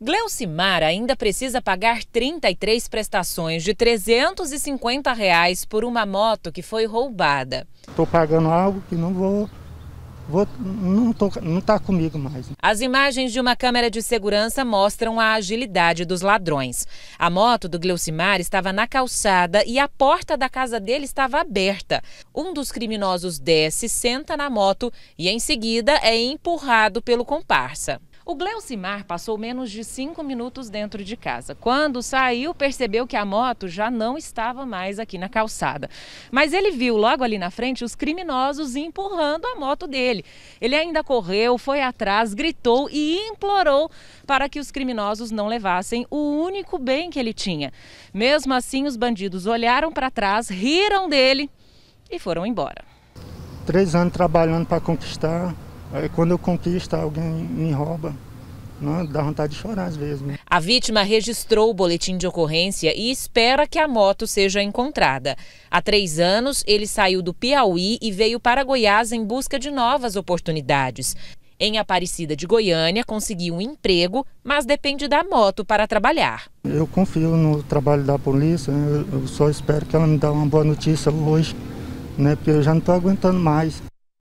Gleucimar ainda precisa pagar 33 prestações de R$ 350 reais por uma moto que foi roubada. Estou pagando algo que não vou Vou, não, está não tá comigo mais. Né? As imagens de uma câmera de segurança mostram a agilidade dos ladrões. A moto do Gleucimar estava na calçada e a porta da casa dele estava aberta. Um dos criminosos desce, senta na moto e em seguida é empurrado pelo comparsa. O Gleucimar passou menos de cinco minutos dentro de casa. Quando saiu, percebeu que a moto já não estava mais aqui na calçada. Mas ele viu logo ali na frente os criminosos empurrando a moto dele. Ele ainda correu, foi atrás, gritou e implorou para que os criminosos não levassem o único bem que ele tinha. Mesmo assim, os bandidos olharam para trás, riram dele e foram embora. Três anos trabalhando para conquistar Aí quando eu conquisto, alguém me rouba. Não, né, dá vontade de chorar às vezes. Né? A vítima registrou o boletim de ocorrência e espera que a moto seja encontrada. Há três anos, ele saiu do Piauí e veio para Goiás em busca de novas oportunidades. Em Aparecida de Goiânia, conseguiu um emprego, mas depende da moto para trabalhar. Eu confio no trabalho da polícia, eu só espero que ela me dê uma boa notícia hoje, né, porque eu já não estou aguentando mais.